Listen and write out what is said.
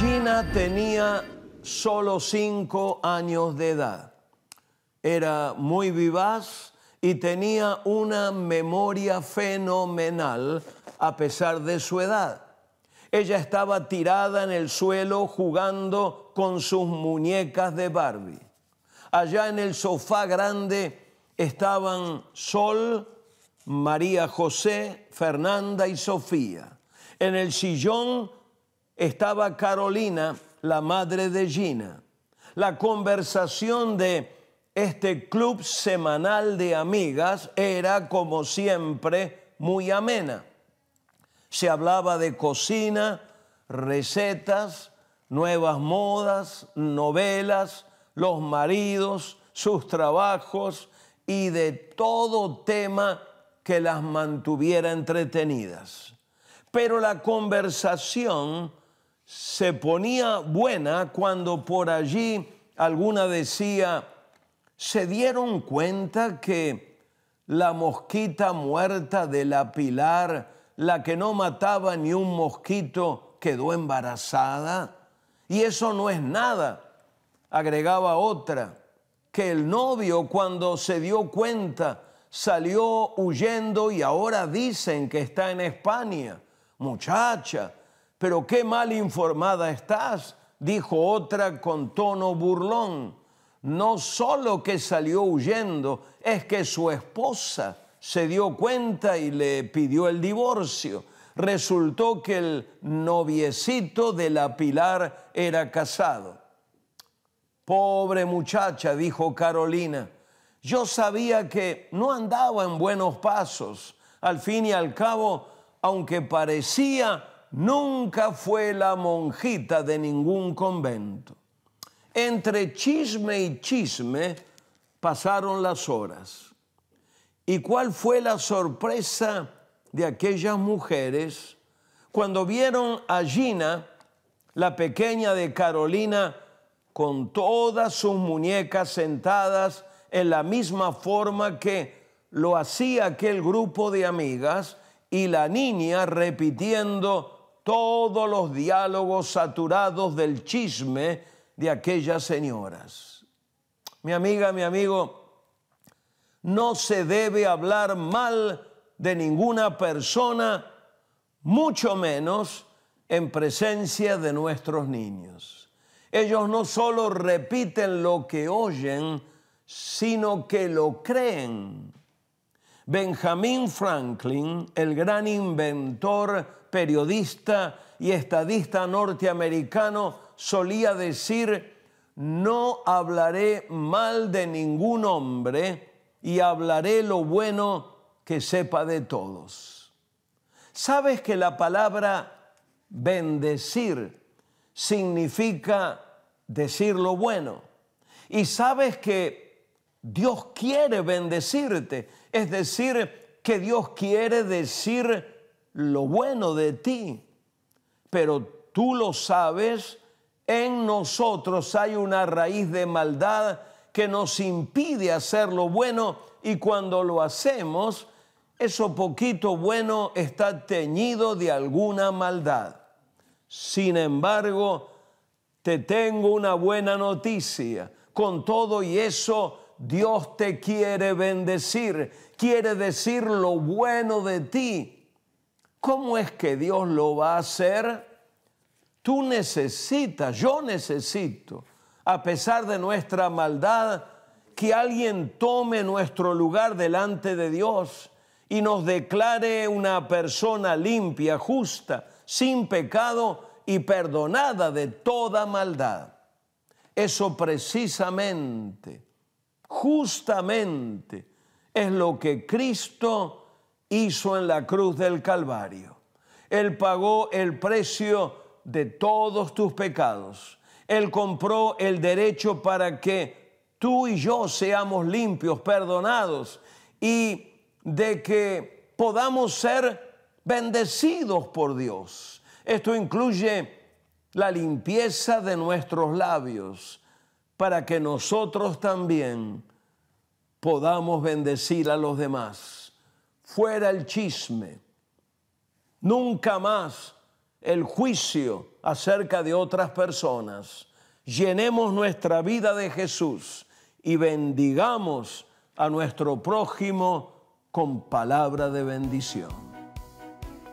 Gina tenía solo cinco años de edad. Era muy vivaz y tenía una memoria fenomenal a pesar de su edad. Ella estaba tirada en el suelo jugando con sus muñecas de Barbie. Allá en el sofá grande estaban Sol, María José, Fernanda y Sofía. En el sillón estaba Carolina, la madre de Gina. La conversación de este club semanal de amigas era, como siempre, muy amena. Se hablaba de cocina, recetas, nuevas modas, novelas, los maridos, sus trabajos y de todo tema que las mantuviera entretenidas. Pero la conversación se ponía buena cuando por allí alguna decía, ¿se dieron cuenta que la mosquita muerta de la pilar, la que no mataba ni un mosquito, quedó embarazada? Y eso no es nada, agregaba otra, que el novio cuando se dio cuenta salió huyendo y ahora dicen que está en España. Muchacha, pero qué mal informada estás, dijo otra con tono burlón. No solo que salió huyendo, es que su esposa se dio cuenta y le pidió el divorcio. Resultó que el noviecito de la Pilar era casado. Pobre muchacha, dijo Carolina, yo sabía que no andaba en buenos pasos. Al fin y al cabo, aunque parecía nunca fue la monjita de ningún convento. Entre chisme y chisme pasaron las horas. ¿Y cuál fue la sorpresa de aquellas mujeres cuando vieron a Gina, la pequeña de Carolina, con todas sus muñecas sentadas en la misma forma que lo hacía aquel grupo de amigas y la niña repitiendo todos los diálogos saturados del chisme de aquellas señoras. Mi amiga, mi amigo, no se debe hablar mal de ninguna persona, mucho menos en presencia de nuestros niños. Ellos no solo repiten lo que oyen, sino que lo creen. Benjamín Franklin, el gran inventor, periodista y estadista norteamericano, solía decir, no hablaré mal de ningún hombre y hablaré lo bueno que sepa de todos. ¿Sabes que la palabra bendecir significa decir lo bueno? Y sabes que Dios quiere bendecirte. Es decir, que Dios quiere decir lo bueno de ti, pero tú lo sabes, en nosotros hay una raíz de maldad que nos impide hacer lo bueno y cuando lo hacemos, eso poquito bueno está teñido de alguna maldad. Sin embargo, te tengo una buena noticia. Con todo y eso, Dios te quiere bendecir, quiere decir lo bueno de ti. ¿Cómo es que Dios lo va a hacer? Tú necesitas, yo necesito, a pesar de nuestra maldad, que alguien tome nuestro lugar delante de Dios y nos declare una persona limpia, justa, sin pecado y perdonada de toda maldad. Eso precisamente Justamente es lo que Cristo hizo en la cruz del Calvario. Él pagó el precio de todos tus pecados. Él compró el derecho para que tú y yo seamos limpios, perdonados y de que podamos ser bendecidos por Dios. Esto incluye la limpieza de nuestros labios, para que nosotros también podamos bendecir a los demás. Fuera el chisme. Nunca más el juicio acerca de otras personas. Llenemos nuestra vida de Jesús y bendigamos a nuestro prójimo con palabra de bendición.